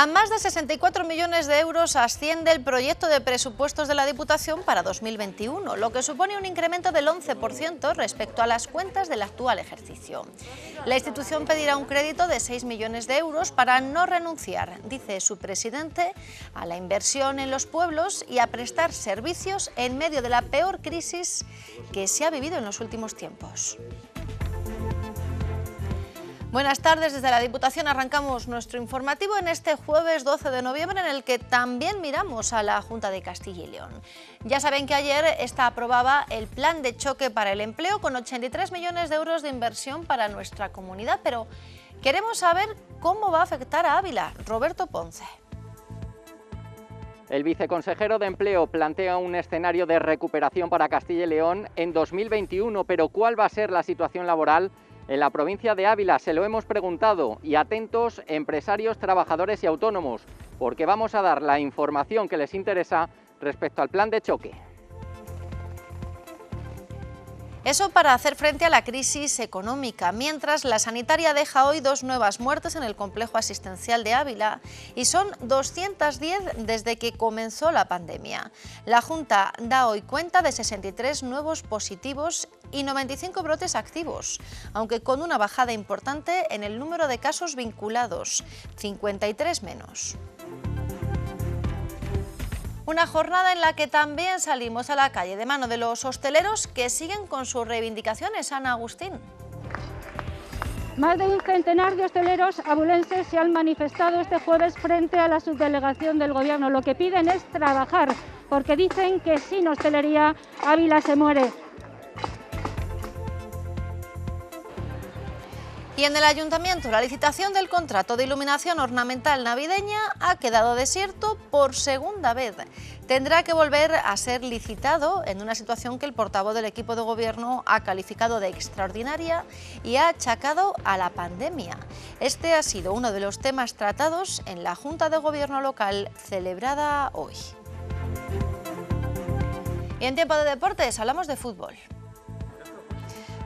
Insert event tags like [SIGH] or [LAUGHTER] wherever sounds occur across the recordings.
A más de 64 millones de euros asciende el proyecto de presupuestos de la Diputación para 2021, lo que supone un incremento del 11% respecto a las cuentas del actual ejercicio. La institución pedirá un crédito de 6 millones de euros para no renunciar, dice su presidente, a la inversión en los pueblos y a prestar servicios en medio de la peor crisis que se ha vivido en los últimos tiempos. Buenas tardes, desde la Diputación arrancamos nuestro informativo en este jueves 12 de noviembre en el que también miramos a la Junta de Castilla y León. Ya saben que ayer esta aprobaba el plan de choque para el empleo con 83 millones de euros de inversión para nuestra comunidad, pero queremos saber cómo va a afectar a Ávila. Roberto Ponce. El viceconsejero de Empleo plantea un escenario de recuperación para Castilla y León en 2021, pero ¿cuál va a ser la situación laboral? En la provincia de Ávila se lo hemos preguntado y atentos empresarios, trabajadores y autónomos, porque vamos a dar la información que les interesa respecto al plan de choque. Eso para hacer frente a la crisis económica, mientras la sanitaria deja hoy dos nuevas muertes en el complejo asistencial de Ávila y son 210 desde que comenzó la pandemia. La Junta da hoy cuenta de 63 nuevos positivos y 95 brotes activos, aunque con una bajada importante en el número de casos vinculados, 53 menos. Una jornada en la que también salimos a la calle de mano de los hosteleros que siguen con sus reivindicaciones. San Agustín. Más de un centenar de hosteleros abulenses se han manifestado este jueves frente a la subdelegación del Gobierno. Lo que piden es trabajar, porque dicen que sin hostelería Ávila se muere. Y en el ayuntamiento, la licitación del contrato de iluminación ornamental navideña ha quedado desierto por segunda vez. Tendrá que volver a ser licitado en una situación que el portavoz del equipo de gobierno ha calificado de extraordinaria y ha achacado a la pandemia. Este ha sido uno de los temas tratados en la Junta de Gobierno local celebrada hoy. Y en tiempo de deportes hablamos de fútbol.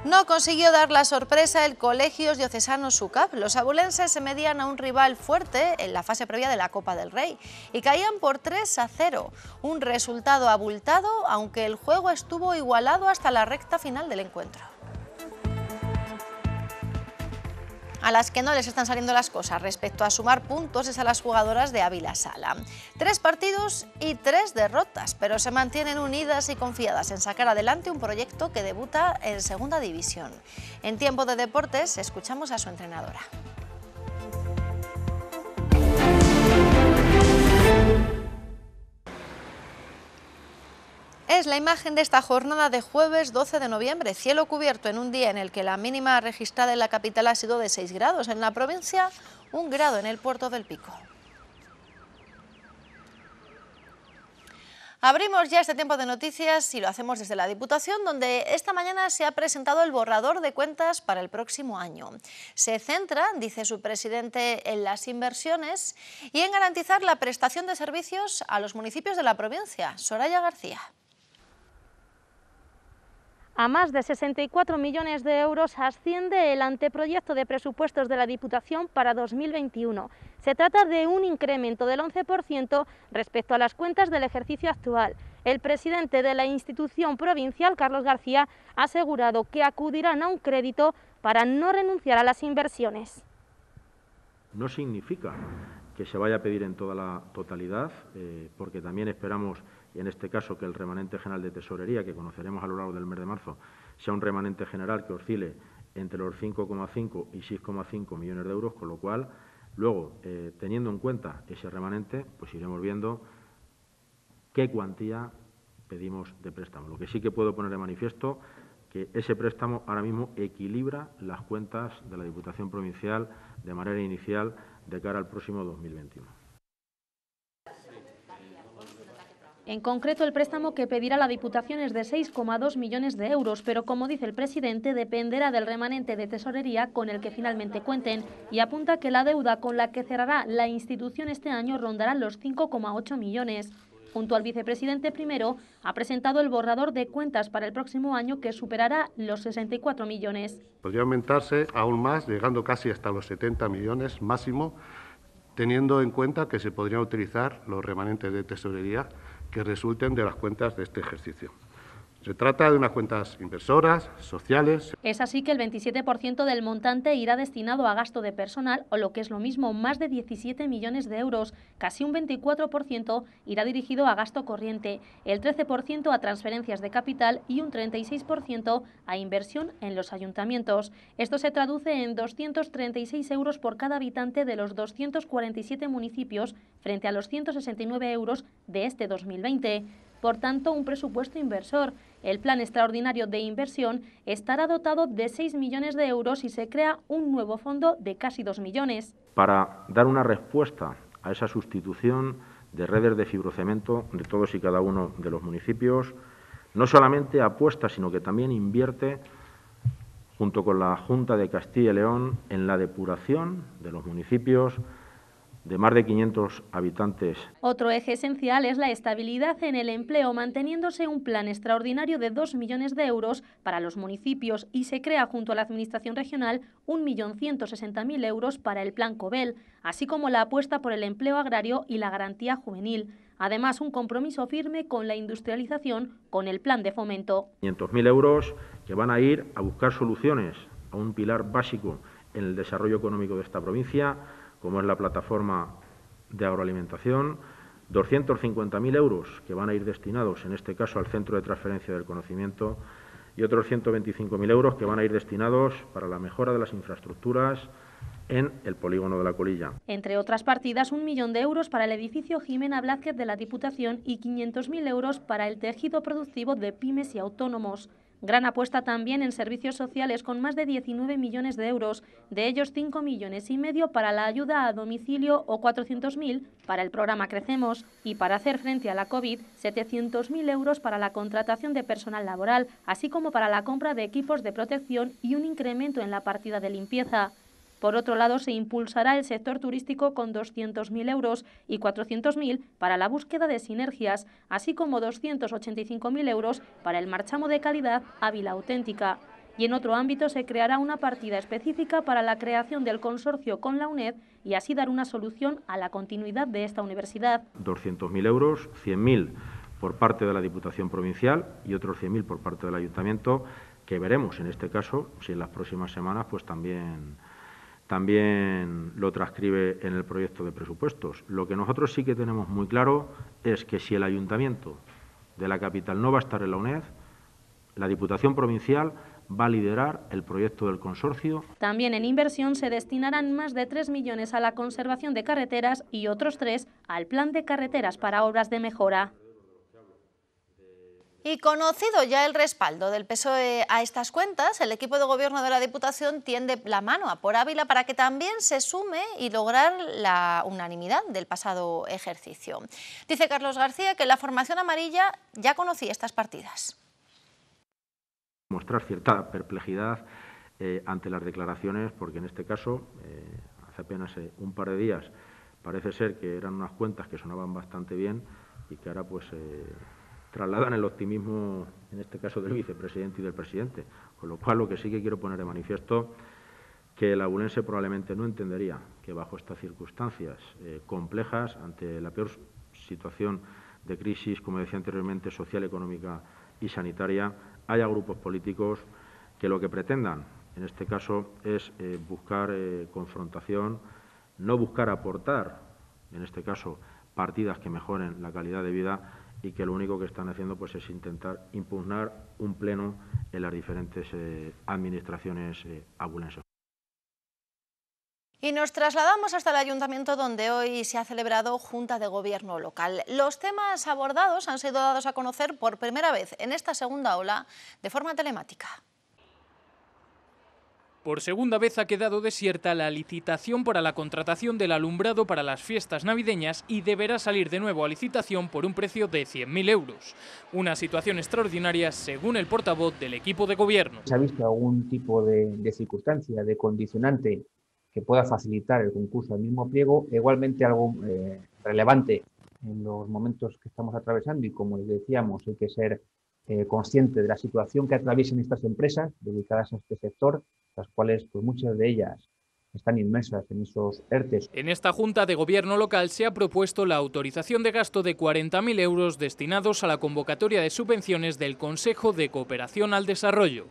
No consiguió dar la sorpresa el colegio Diocesano SUCAP. Los abulenses se medían a un rival fuerte en la fase previa de la Copa del Rey y caían por 3 a 0. Un resultado abultado, aunque el juego estuvo igualado hasta la recta final del encuentro. A las que no les están saliendo las cosas respecto a sumar puntos es a las jugadoras de Ávila Sala. Tres partidos y tres derrotas, pero se mantienen unidas y confiadas en sacar adelante un proyecto que debuta en Segunda División. En tiempo de deportes, escuchamos a su entrenadora. Es la imagen de esta jornada de jueves 12 de noviembre, cielo cubierto en un día en el que la mínima registrada en la capital ha sido de 6 grados, en la provincia un grado en el puerto del Pico. Abrimos ya este tiempo de noticias y lo hacemos desde la Diputación, donde esta mañana se ha presentado el borrador de cuentas para el próximo año. Se centra, dice su presidente, en las inversiones y en garantizar la prestación de servicios a los municipios de la provincia. Soraya García. A más de 64 millones de euros asciende el anteproyecto de presupuestos de la Diputación para 2021. Se trata de un incremento del 11% respecto a las cuentas del ejercicio actual. El presidente de la institución provincial, Carlos García, ha asegurado que acudirán a un crédito para no renunciar a las inversiones. No significa se vaya a pedir en toda la totalidad, eh, porque también esperamos, en este caso, que el remanente general de tesorería, que conoceremos a lo largo del mes de marzo, sea un remanente general que oscile entre los 5,5 y 6,5 millones de euros, con lo cual, luego, eh, teniendo en cuenta ese remanente, pues iremos viendo qué cuantía pedimos de préstamo. Lo que sí que puedo poner de manifiesto que ese préstamo ahora mismo equilibra las cuentas de la Diputación Provincial de manera inicial de cara al próximo 2021. En concreto, el préstamo que pedirá la Diputación es de 6,2 millones de euros, pero como dice el presidente, dependerá del remanente de tesorería con el que finalmente cuenten y apunta que la deuda con la que cerrará la institución este año rondará los 5,8 millones junto al vicepresidente primero, ha presentado el borrador de cuentas para el próximo año que superará los 64 millones. Podría aumentarse aún más, llegando casi hasta los 70 millones máximo, teniendo en cuenta que se podrían utilizar los remanentes de tesorería que resulten de las cuentas de este ejercicio. Se trata de unas cuentas inversoras, sociales. Es así que el 27% del montante irá destinado a gasto de personal o lo que es lo mismo, más de 17 millones de euros. Casi un 24% irá dirigido a gasto corriente, el 13% a transferencias de capital y un 36% a inversión en los ayuntamientos. Esto se traduce en 236 euros por cada habitante de los 247 municipios frente a los 169 euros de este 2020 por tanto un presupuesto inversor. El plan extraordinario de inversión estará dotado de 6 millones de euros y se crea un nuevo fondo de casi 2 millones. Para dar una respuesta a esa sustitución de redes de fibrocemento de todos y cada uno de los municipios, no solamente apuesta, sino que también invierte, junto con la Junta de Castilla y León, en la depuración de los municipios de más de 500 habitantes. Otro eje esencial es la estabilidad en el empleo, manteniéndose un plan extraordinario de 2 millones de euros para los municipios y se crea junto a la Administración Regional 1.160.000 euros para el Plan COBEL, así como la apuesta por el empleo agrario y la garantía juvenil. Además, un compromiso firme con la industrialización con el plan de fomento. 500.000 euros que van a ir a buscar soluciones a un pilar básico en el desarrollo económico de esta provincia, como es la plataforma de agroalimentación, 250.000 euros que van a ir destinados, en este caso, al Centro de Transferencia del Conocimiento y otros 125.000 euros que van a ir destinados para la mejora de las infraestructuras, en el polígono de la colilla. Entre otras partidas, un millón de euros para el edificio Jimena Blázquez de la Diputación y 500.000 euros para el tejido productivo de pymes y autónomos. Gran apuesta también en servicios sociales con más de 19 millones de euros, de ellos 5 millones y medio para la ayuda a domicilio o 400.000 para el programa Crecemos y para hacer frente a la COVID 700.000 euros para la contratación de personal laboral, así como para la compra de equipos de protección y un incremento en la partida de limpieza. Por otro lado, se impulsará el sector turístico con 200.000 euros y 400.000 para la búsqueda de sinergias, así como 285.000 euros para el marchamo de calidad Ávila Auténtica. Y en otro ámbito se creará una partida específica para la creación del consorcio con la UNED y así dar una solución a la continuidad de esta universidad. 200.000 euros, 100.000 por parte de la Diputación Provincial y otros 100.000 por parte del Ayuntamiento, que veremos en este caso si en las próximas semanas pues también también lo transcribe en el proyecto de presupuestos. Lo que nosotros sí que tenemos muy claro es que si el ayuntamiento de la capital no va a estar en la UNED, la Diputación Provincial va a liderar el proyecto del consorcio. También en inversión se destinarán más de 3 millones a la conservación de carreteras y otros 3 al plan de carreteras para obras de mejora. Y conocido ya el respaldo del PSOE a estas cuentas, el equipo de gobierno de la Diputación tiende la mano a por Ávila para que también se sume y lograr la unanimidad del pasado ejercicio. Dice Carlos García que la formación amarilla ya conocía estas partidas. Mostrar cierta perplejidad eh, ante las declaraciones, porque en este caso, eh, hace apenas eh, un par de días, parece ser que eran unas cuentas que sonaban bastante bien y que ahora pues trasladan el optimismo, en este caso del vicepresidente y del presidente. Con lo cual, lo que sí que quiero poner de manifiesto que el abulense probablemente no entendería que bajo estas circunstancias eh, complejas, ante la peor situación de crisis, como decía anteriormente, social, económica y sanitaria, haya grupos políticos que lo que pretendan, en este caso, es eh, buscar eh, confrontación, no buscar aportar, en este caso, partidas que mejoren la calidad de vida, y que lo único que están haciendo pues, es intentar impugnar un pleno en las diferentes eh, administraciones eh, Y nos trasladamos hasta el ayuntamiento donde hoy se ha celebrado Junta de Gobierno local. Los temas abordados han sido dados a conocer por primera vez en esta segunda ola de forma telemática. Por segunda vez ha quedado desierta la licitación para la contratación del alumbrado para las fiestas navideñas y deberá salir de nuevo a licitación por un precio de 100.000 euros. Una situación extraordinaria según el portavoz del equipo de gobierno. ¿Se ha visto algún tipo de, circunstancia, de condicionante que pueda facilitar el concurso al mismo pliego? Igualmente algo eh, relevante en los momentos que estamos atravesando y como les decíamos hay que ser eh, consciente de la situación que atraviesan estas empresas dedicadas a este sector, las cuales pues, muchas de ellas están inmersas en esos ERTES. En esta Junta de Gobierno local se ha propuesto la autorización de gasto de 40.000 euros destinados a la convocatoria de subvenciones del Consejo de Cooperación al Desarrollo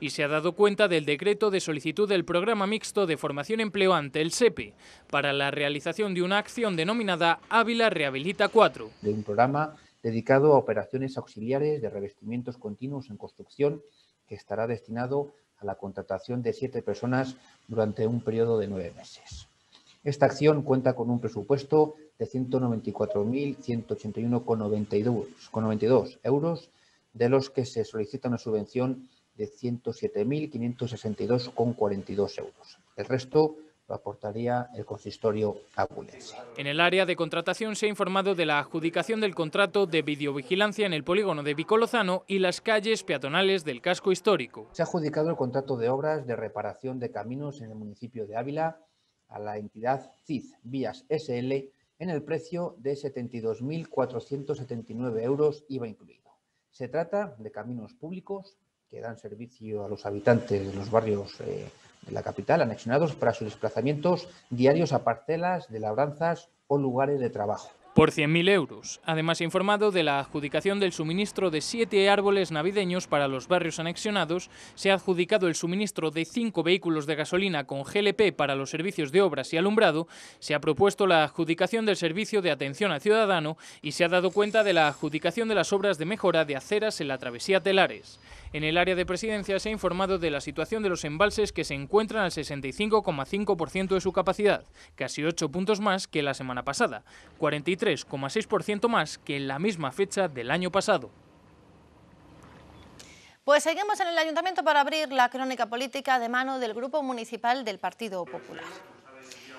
y se ha dado cuenta del decreto de solicitud del Programa Mixto de Formación Empleo ante el SEPE e para la realización de una acción denominada Ávila Rehabilita 4. De un programa dedicado a operaciones auxiliares de revestimientos continuos en construcción, que estará destinado a la contratación de siete personas durante un periodo de nueve meses. Esta acción cuenta con un presupuesto de 194.181,92 euros, de los que se solicita una subvención de 107.562,42 euros. El resto lo aportaría el consistorio En el área de contratación se ha informado de la adjudicación del contrato de videovigilancia en el polígono de Vicolozano y las calles peatonales del casco histórico. Se ha adjudicado el contrato de obras de reparación de caminos en el municipio de Ávila a la entidad CID Vías SL en el precio de 72.479 euros IVA incluido. Se trata de caminos públicos que dan servicio a los habitantes de los barrios eh, de la capital anexionados para sus desplazamientos diarios a parcelas de labranzas o lugares de trabajo. Por 100.000 euros. Además, informado de la adjudicación del suministro de siete árboles navideños para los barrios anexionados. Se ha adjudicado el suministro de cinco vehículos de gasolina con GLP para los servicios de obras y alumbrado. Se ha propuesto la adjudicación del servicio de atención al ciudadano y se ha dado cuenta de la adjudicación de las obras de mejora de aceras en la travesía Telares. En el área de presidencia se ha informado de la situación de los embalses que se encuentran al 65,5% de su capacidad, casi 8 puntos más que la semana pasada, 43,6% más que en la misma fecha del año pasado. Pues seguimos en el Ayuntamiento para abrir la crónica política de mano del Grupo Municipal del Partido Popular.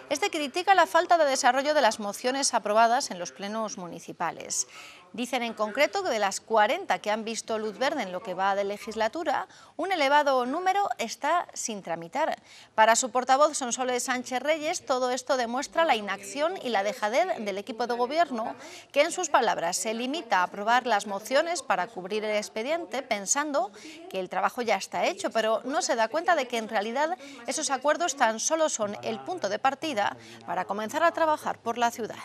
Este critica la falta de desarrollo de las mociones aprobadas en los plenos municipales. Dicen en concreto que de las 40 que han visto luz verde en lo que va de legislatura, un elevado número está sin tramitar. Para su portavoz Sonsoles Sánchez Reyes, todo esto demuestra la inacción y la dejadez del equipo de gobierno, que en sus palabras se limita a aprobar las mociones para cubrir el expediente, pensando que el trabajo ya está hecho, pero no se da cuenta de que en realidad esos acuerdos tan solo son el punto de partida para comenzar a trabajar por la ciudad.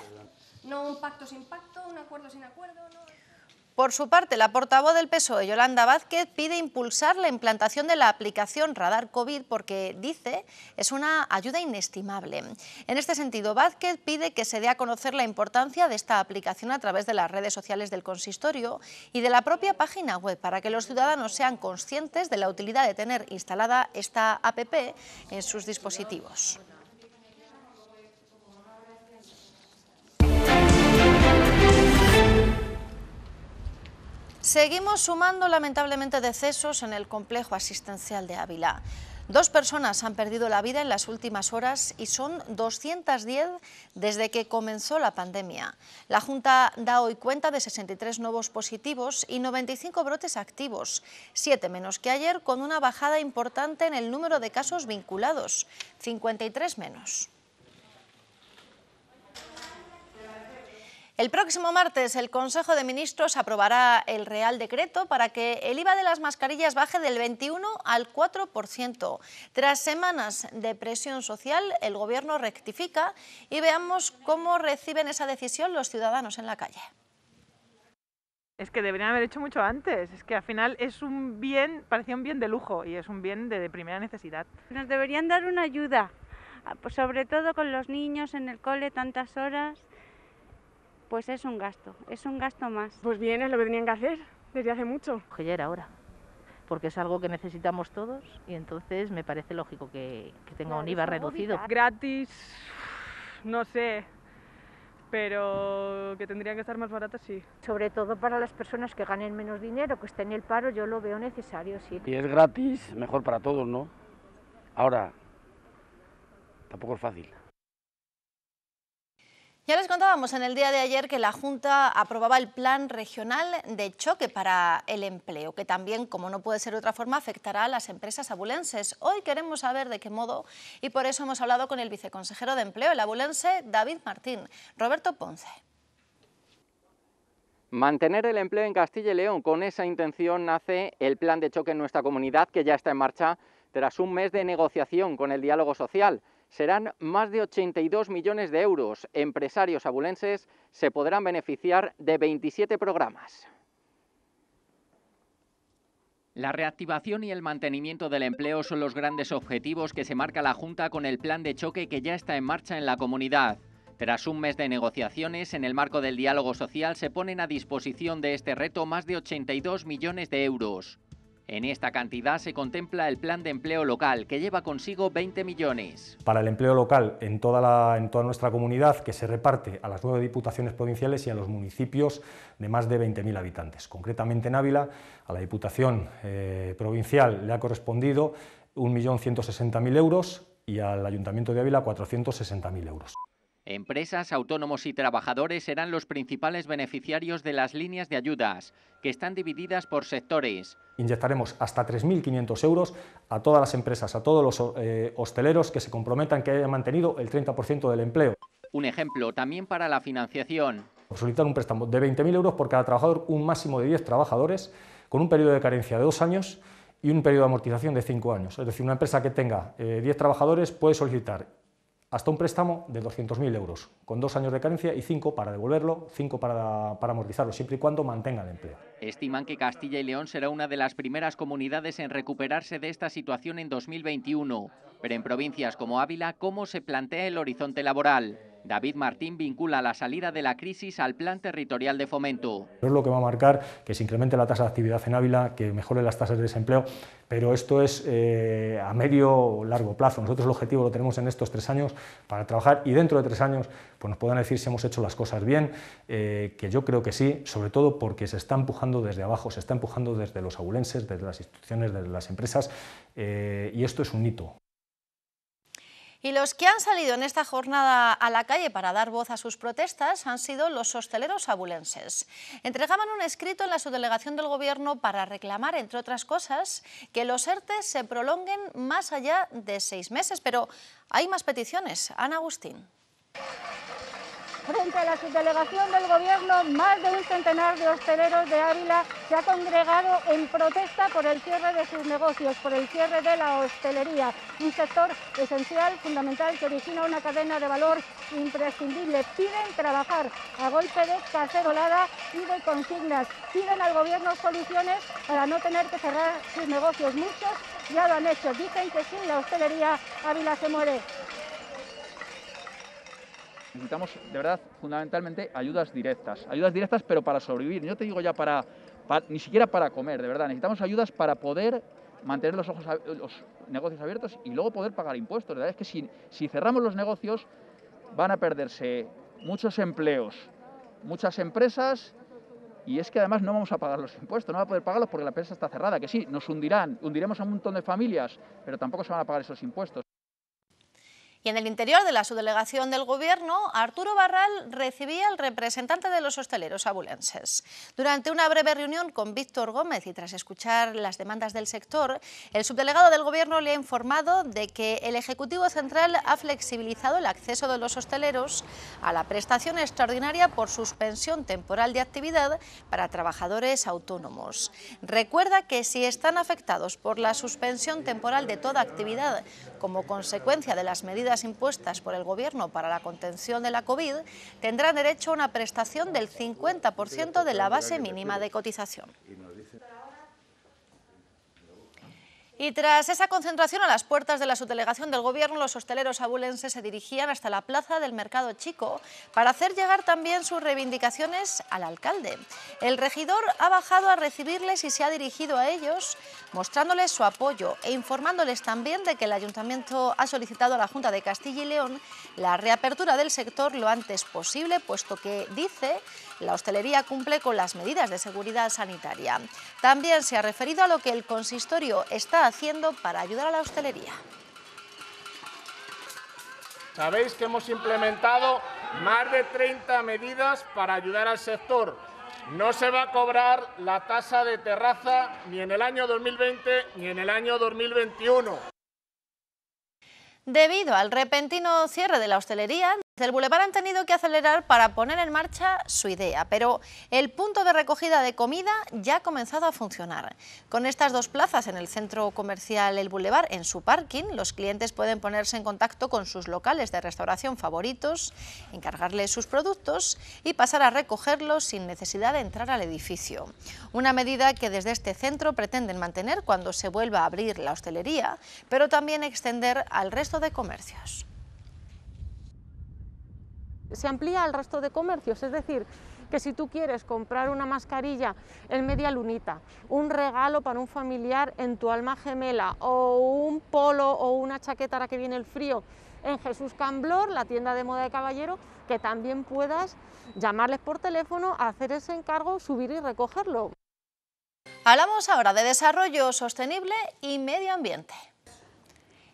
No un pacto sin pacto, un acuerdo sin acuerdo. Por su parte, la portavoz del PSOE, Yolanda Vázquez, pide impulsar la implantación de la aplicación Radar COVID porque, dice, es una ayuda inestimable. En este sentido, Vázquez pide que se dé a conocer la importancia de esta aplicación a través de las redes sociales del consistorio y de la propia página web para que los ciudadanos sean conscientes de la utilidad de tener instalada esta APP en sus dispositivos. Seguimos sumando lamentablemente decesos en el complejo asistencial de Ávila. Dos personas han perdido la vida en las últimas horas y son 210 desde que comenzó la pandemia. La Junta da hoy cuenta de 63 nuevos positivos y 95 brotes activos, 7 menos que ayer, con una bajada importante en el número de casos vinculados, 53 menos. El próximo martes el Consejo de Ministros aprobará el Real Decreto para que el IVA de las mascarillas baje del 21 al 4%. Tras semanas de presión social, el Gobierno rectifica y veamos cómo reciben esa decisión los ciudadanos en la calle. Es que deberían haber hecho mucho antes. Es que al final es un bien, parecía un bien de lujo y es un bien de, primera necesidad. Nos deberían dar una ayuda, ah, pues sobre todo con los niños en el cole tantas horas pues es un gasto, es un gasto más. Pues bien, es lo que tenían que hacer desde hace mucho. Que ya era hora, porque es algo que necesitamos todos y entonces me parece lógico que, tenga un IVA reducido. Gratis, no sé, pero que tendrían que estar más baratas, sí. Sobre todo para las personas que ganen menos dinero, que estén en el paro, yo lo veo necesario, sí. Y es gratis, mejor para todos, ¿no? Ahora, tampoco es fácil. Ya les contábamos en el día de ayer que la Junta aprobaba el Plan Regional de Choque para el Empleo, que también, como no puede ser de otra forma, afectará a las empresas abulenses. Hoy queremos saber de qué modo y por eso hemos hablado con el viceconsejero de Empleo, el abulense David Martín, Roberto Ponce. Mantener el empleo en Castilla y León, con esa intención nace el Plan de Choque en nuestra comunidad, que ya está en marcha tras un mes de negociación con el diálogo social. Serán más de 82 millones de euros. Empresarios abulenses se podrán beneficiar de 27 programas. La reactivación y el mantenimiento del empleo son los grandes objetivos que se marca la Junta con el plan de choque que ya está en marcha en la comunidad. Tras un mes de negociaciones, en el marco del diálogo social se ponen a disposición de este reto más de 82 millones de euros. En esta cantidad se contempla el plan de empleo local, que lleva consigo 20 millones. Para el empleo local en toda, nuestra comunidad, que se reparte a las nueve diputaciones provinciales y a los municipios de más de 20.000 habitantes. Concretamente en Ávila, a la Diputación eh, Provincial le ha correspondido 1.160.000 euros y al Ayuntamiento de Ávila 460.000 euros. Empresas, autónomos y trabajadores serán los principales beneficiarios de las líneas de ayudas, que están divididas por sectores. Inyectaremos hasta 3.500 euros a todas las empresas, a todos los eh, hosteleros que se comprometan que hayan mantenido el 30% del empleo. Un ejemplo también para la financiación. Solicitar un préstamo de 20.000 euros por cada trabajador, un máximo de 10 trabajadores, con un periodo de carencia de dos años y un periodo de amortización de cinco años. Es decir, una empresa que tenga 10 eh, trabajadores puede solicitar hasta un préstamo de 200.000 euros, con dos años de carencia y cinco para devolverlo, cinco para, amortizarlo, siempre y cuando mantenga el empleo. Estiman que Castilla y León será una de las primeras comunidades en recuperarse de esta situación en 2021, pero en provincias como Ávila, ¿cómo se plantea el horizonte laboral? David Martín vincula la salida de la crisis al plan territorial de fomento. Es lo que va a marcar que se incremente la tasa de actividad en Ávila, que mejore las tasas de desempleo, pero esto es eh, a medio o largo plazo. Nosotros el objetivo lo tenemos en estos tres años para trabajar y dentro de tres años pues nos puedan decir si hemos hecho las cosas bien, eh, que yo creo que sí, sobre todo porque se está empujando desde abajo, se está empujando desde los abulenses, desde las instituciones, desde las empresas eh, y esto es un hito. Y los que han salido en esta jornada a la calle para dar voz a sus protestas han sido los hosteleros abulenses. Entregaban un escrito en la subdelegación del Gobierno para reclamar, entre otras cosas, que los ERTE se prolonguen más allá de seis meses. Pero hay más peticiones. Ana Agustín. Frente a la subdelegación del Gobierno, más de un centenar de hosteleros de Ávila se ha congregado en protesta por el cierre de sus negocios, por el cierre de la hostelería, un sector esencial, fundamental, que origina una cadena de valor imprescindible. Piden trabajar a golpe de cacerolada y de consignas. Piden al Gobierno soluciones para no tener que cerrar sus negocios. Muchos ya lo han hecho. Dicen que sin la hostelería Ávila se muere necesitamos, de verdad, fundamentalmente ayudas directas. Ayudas directas, pero para sobrevivir. yo te digo ya para, ni siquiera para comer, de verdad. Necesitamos ayudas para poder mantener los, ojos, los negocios abiertos y luego poder pagar impuestos. La verdad es que si, si cerramos los negocios van a perderse muchos empleos, muchas empresas y es que además no vamos a pagar los impuestos, no va a poder pagarlos porque la empresa está cerrada, que sí, nos hundirán, hundiremos a un montón de familias, pero tampoco se van a pagar esos impuestos. Y en el interior de la subdelegación del Gobierno, Arturo Barral recibía al representante de los hosteleros abulenses. Durante una breve reunión con Víctor Gómez y tras escuchar las demandas del sector, el subdelegado del Gobierno le ha informado de que el Ejecutivo Central ha flexibilizado el acceso de los hosteleros a la prestación extraordinaria por suspensión temporal de actividad para trabajadores autónomos. Recuerda que si están afectados por la suspensión temporal de toda actividad, como consecuencia de las medidas impuestas por el Gobierno para la contención de la COVID, tendrán derecho a una prestación del 50% de la base mínima de cotización. Y tras esa concentración a las puertas de la subdelegación del Gobierno, los hosteleros abulenses se dirigían hasta la plaza del Mercado Chico para hacer llegar también sus reivindicaciones al alcalde. El regidor ha bajado a recibirles y se ha dirigido a ellos, mostrándoles su apoyo e informándoles también de que el ayuntamiento ha solicitado a la Junta de Castilla y León la reapertura del sector lo antes posible, puesto que dice la hostelería cumple con las medidas de seguridad sanitaria. También se ha referido a lo que el consistorio está haciendo para ayudar a la hostelería. Sabéis que hemos implementado más de 30 medidas para ayudar al sector. No se va a cobrar la tasa de terraza ni en el año 2020 ni en el año 2021. Debido al repentino cierre de la hostelería, el Boulevard han tenido que acelerar para poner en marcha su idea, pero el punto de recogida de comida ya ha comenzado a funcionar. Con estas dos plazas en el centro comercial El Boulevard, en su parking, los clientes pueden ponerse en contacto con sus locales de restauración favoritos, encargarles sus productos y pasar a recogerlos sin necesidad de entrar al edificio. Una medida que desde este centro pretenden mantener cuando se vuelva a abrir la hostelería, pero también extender al resto de comercios se amplía al resto de comercios, es decir, que si tú quieres comprar una mascarilla en media lunita, un regalo para un familiar en tu alma gemela o un polo o una chaqueta para que viene el frío en Jesús Camblor, la tienda de moda de caballero, que también puedas llamarles por teléfono, hacer ese encargo, subir y recogerlo. Hablamos ahora de desarrollo sostenible y medio ambiente.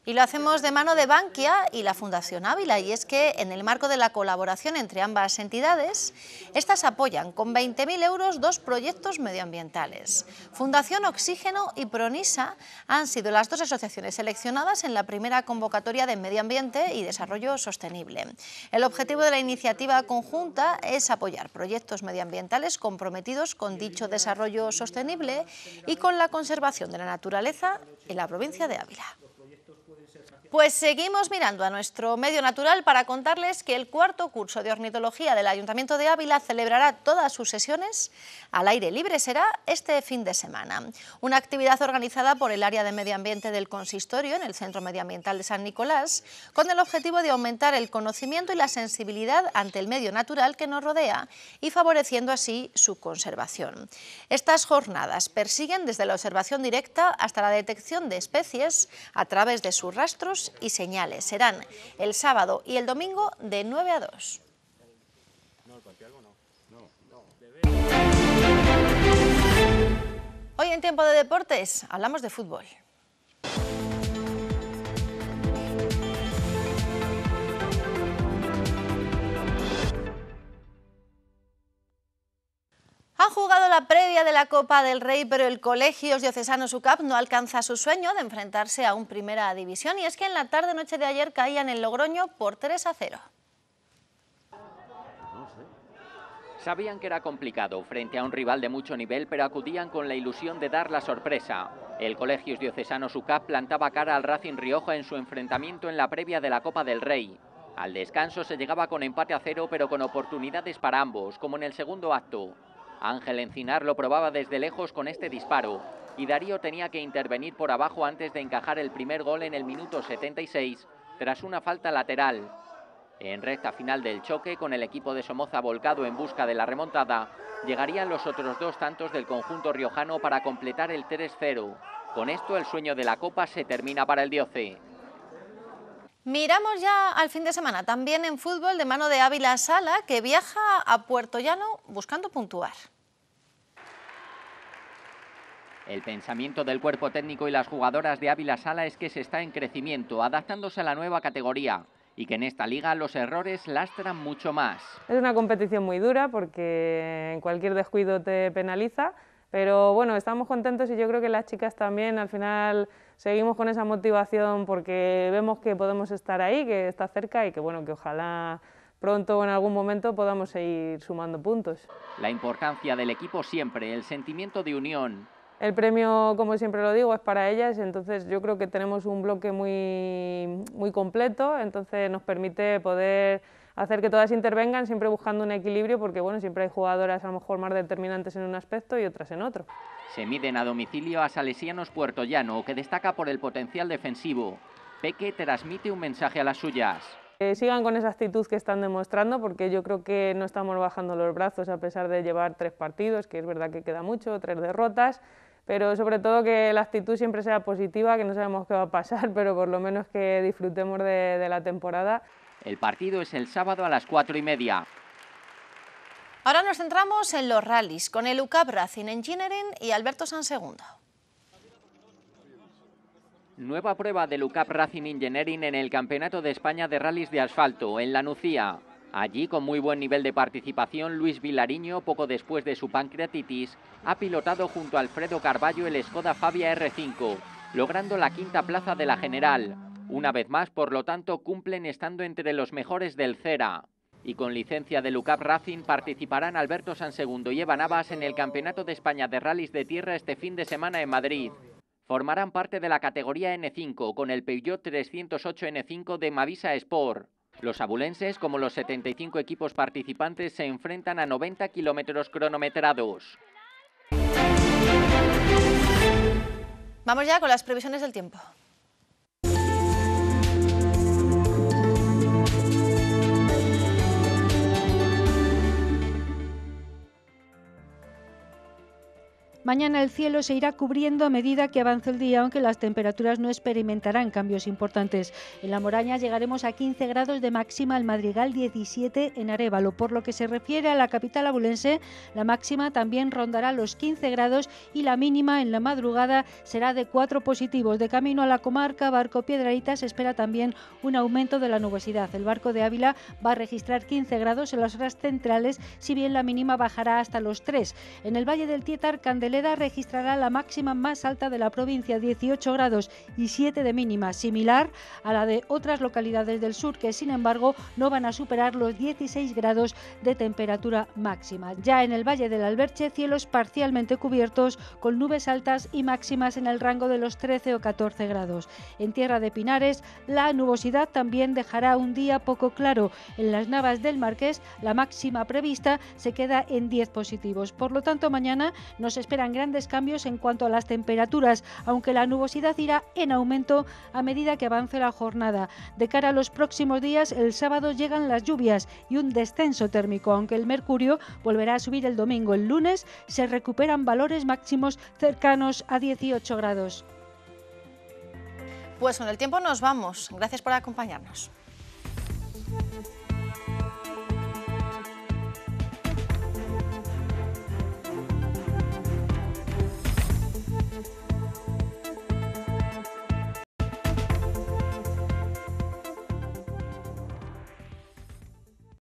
Y lo hacemos de mano de Bankia y la Fundación Ávila, y es que en el marco de la colaboración entre ambas entidades, estas apoyan con 20.000 euros dos proyectos medioambientales. Fundación Oxígeno y Pronisa han sido las dos asociaciones seleccionadas en la primera convocatoria de Medio Ambiente y Desarrollo Sostenible. El objetivo de la iniciativa conjunta es apoyar proyectos medioambientales comprometidos con dicho desarrollo sostenible y con la conservación de la naturaleza en la provincia de Ávila. Pues seguimos mirando a nuestro medio natural para contarles que el cuarto curso de ornitología del Ayuntamiento de Ávila celebrará todas sus sesiones al aire libre, será este fin de semana. Una actividad organizada por el área de medio ambiente del consistorio en el Centro Medioambiental de San Nicolás, con el objetivo de aumentar el conocimiento y la sensibilidad ante el medio natural que nos rodea y favoreciendo así su conservación. Estas jornadas persiguen desde la observación directa hasta la detección de especies a través de sus rastros y Señales. Serán el sábado y el domingo de 9 a 2. Hoy en tiempo de deportes hablamos de fútbol. Ha jugado la previa de la Copa del Rey, pero el Colegios Diocesano SUCAP no alcanza su sueño de enfrentarse a un Primera División y es que en la tarde-noche de ayer caían en Logroño por 3 a 0. Sabían que era complicado frente a un rival de mucho nivel, pero acudían con la ilusión de dar la sorpresa. El Colegios Diocesano SUCAP plantaba cara al Racing Rioja en su enfrentamiento en la previa de la Copa del Rey. Al descanso se llegaba con empate a cero, pero con oportunidades para ambos, como en el segundo acto. Ángel Encinar lo probaba desde lejos con este disparo y Darío tenía que intervenir por abajo antes de encajar el primer gol en el minuto 76 tras una falta lateral. En recta final del choque, con el equipo de Somoza volcado en busca de la remontada, llegarían los otros dos tantos del conjunto riojano para completar el 3-0. Con esto el sueño de la Copa se termina para el Dioce. Miramos ya al fin de semana, también en fútbol de mano de Ávila Sala, que viaja a Puerto Llano buscando puntuar. El pensamiento del cuerpo técnico y las jugadoras de Ávila Sala es que se está en crecimiento, adaptándose a la nueva categoría y que en esta liga los errores lastran mucho más. Es una competición muy dura porque en cualquier descuido te penaliza, pero bueno, estamos contentos y yo creo que las chicas también al final seguimos con esa motivación porque vemos que podemos estar ahí, que está cerca y que bueno, que ojalá pronto o en algún momento podamos seguir sumando puntos. La importancia del equipo siempre, el sentimiento de unión. El premio, como siempre lo digo, es para ellas, entonces yo creo que tenemos un bloque muy, muy completo, entonces nos permite poder hacer que todas intervengan siempre buscando un equilibrio porque bueno, siempre hay jugadoras a lo mejor más determinantes en un aspecto y otras en otro. Se miden a domicilio a Salesianos puerto Llano... que destaca por el potencial defensivo. Peque transmite un mensaje a las suyas. sigan con esa actitud que están demostrando porque yo creo que no estamos bajando los brazos a pesar de llevar tres partidos, que es verdad que queda mucho, tres derrotas, pero sobre todo que la actitud siempre sea positiva, que no sabemos qué va a pasar, [LAUGHS] pero por lo menos que disfrutemos de la temporada. El partido es el sábado a las 4 y media. Ahora nos centramos en los rallies con el UCAP Racing Engineering y Alberto Sansegundo. Nueva prueba del UCAP Racing Engineering en el Campeonato de España de Rallies de Asfalto, en La Nucía. Allí, con muy buen nivel de participación, Luis Vilariño, poco después de su pancreatitis, ha pilotado junto a Alfredo Carballo el Skoda Fabia R5, logrando la quinta plaza de la general. Una vez más, por lo tanto, cumplen estando entre los mejores del CERA. Y con licencia de Lucap Racing participarán Alberto Sansegundo y Eva Navas en el Campeonato de España de Rallys de Tierra este fin de semana en Madrid. Formarán parte de la categoría N5 con el Peugeot 308 N5 de Mavisa Sport. Los abulenses, como los 75 equipos participantes, se enfrentan a 90 kilómetros cronometrados. Vamos ya con las previsiones del tiempo. Mañana el cielo se irá cubriendo a medida que avance el día, aunque las temperaturas no experimentarán cambios importantes. En la Moraña llegaremos a 15 grados de máxima, al Madrigal 17 en Arevalo. Por lo que se refiere a la capital abulense, la máxima también rondará los 15 grados y la mínima en la madrugada será de 4 positivos. De camino a la comarca Barco Piedraitas se espera también un aumento de la nubosidad. El barco de Ávila va a registrar 15 grados en las horas centrales, si bien la mínima bajará hasta los 3. En el Valle del Tietar, Candel edad registrará la máxima más alta de la provincia, 18 grados y 7 de mínima, similar a la de otras localidades del sur que sin embargo no van a superar los 16 grados de temperatura máxima. Ya en el Valle del Alberche, cielos parcialmente cubiertos con nubes altas y máximas en el rango de los 13 o 14 grados. En Tierra de Pinares, la nubosidad también dejará un día poco claro. En las Navas del Marqués, la máxima prevista se queda en 10 positivos. Por lo tanto, mañana nos espera grandes cambios en cuanto a las temperaturas, aunque la nubosidad irá en aumento a medida que avance la jornada. De cara a los próximos días, el sábado llegan las lluvias y un descenso térmico, aunque el mercurio volverá a subir el domingo. El lunes se recuperan valores máximos cercanos a 18 grados. Pues con el tiempo nos vamos. Gracias por acompañarnos.